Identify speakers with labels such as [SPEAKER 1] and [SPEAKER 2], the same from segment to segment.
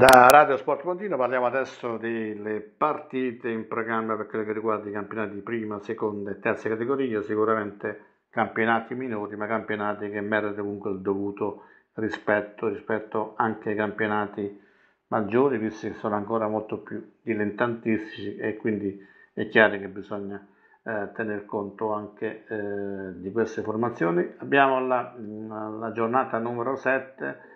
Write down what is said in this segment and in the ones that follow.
[SPEAKER 1] Da Radio Sport Continuo parliamo adesso delle partite in programma per quello che riguarda i campionati di prima, seconda e terza categoria, sicuramente campionati minori, ma campionati che meritano comunque il dovuto rispetto, rispetto anche ai campionati maggiori, visto che sono ancora molto più dilettantistici e quindi è chiaro che bisogna eh, tener conto anche eh, di queste formazioni. Abbiamo la, la giornata numero 7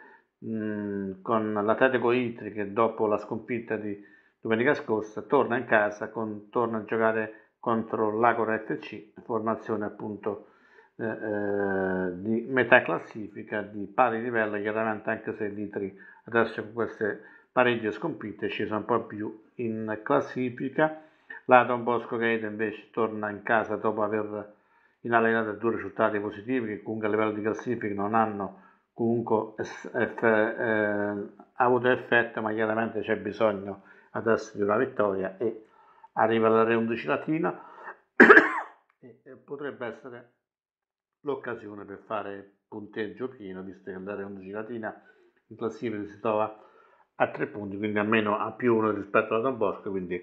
[SPEAKER 1] Mm, con l'Atletico Itri che dopo la sconfitta di domenica scorsa torna in casa, con, torna a giocare contro l'Agora FC, formazione appunto eh, eh, di metà classifica, di pari livello, chiaramente anche se l'Itri adesso con queste pareggi e sconfitte scesa un po' più in classifica. La Don Bosco Gaeta invece torna in casa dopo aver in inarenato due risultati positivi che comunque a livello di classifica non hanno comunque eh, ha avuto effetto ma chiaramente c'è bisogno adesso di una vittoria e arriva la Re 11 Latina e, potrebbe essere l'occasione per fare punteggio pieno visto che la Re 11 Latina in classifica si trova a tre punti quindi almeno a più uno rispetto a Don Bosco quindi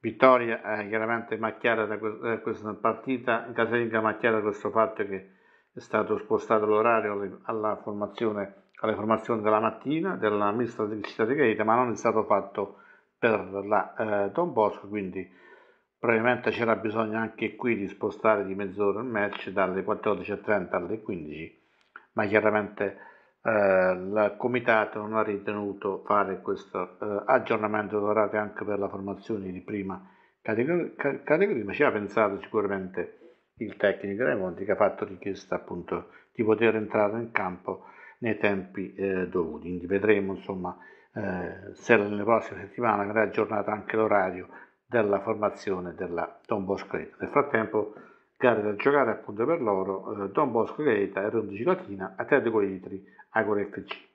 [SPEAKER 1] vittoria eh, chiaramente macchiata da, eh, questa partita in casalinga macchiata da questo fatto che è stato spostato l'orario alla formazione alle formazioni della mattina della mista di città di Gaeta, ma non è stato fatto per la eh, Don Bosco, quindi probabilmente c'era bisogno anche qui di spostare di mezz'ora il match dalle 14.30 alle 15, ma chiaramente eh, il comitato non ha ritenuto fare questo eh, aggiornamento d'orario anche per la formazione di prima categoria, ma ci ha pensato sicuramente il tecnico Monti che ha fatto richiesta appunto di poter entrare in campo nei tempi eh, dovuti. Quindi vedremo insomma eh, se nelle prossime settimane verrà aggiornato anche l'orario della formazione della Don Bosco Gaeta. Nel frattempo gare da giocare appunto per loro eh, Don Bosco Gaeta, R11 Latina, Atletico Itri, Agora FC.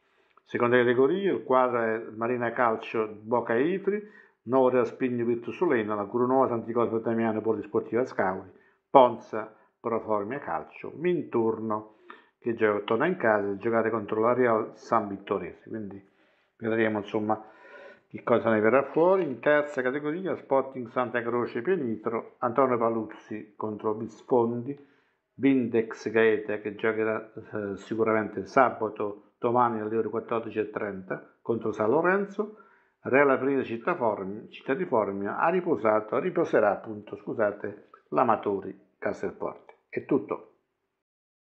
[SPEAKER 1] Seconda categoria, il quadro è Marina Calcio Boca Itri, Norea Spigno Virtus Solena, la Curunova Santicosmo Damiano Polisportiva Scauri, Ponza, Proformia Calcio, Minturno che gioca, torna in casa e giocare contro la Real San Vittorese. Quindi vedremo insomma che cosa ne verrà fuori. In terza categoria Sporting Santa Croce Pienitro, Antonio Paluzzi contro Bisfondi, Vindex Gaeta che giocherà eh, sicuramente sabato domani alle ore 14.30 contro San Lorenzo. Real Aprile Città, Formia, Città di Formia ha riposato, riposerà appunto, scusate, l'Amatori Caserporti. È tutto.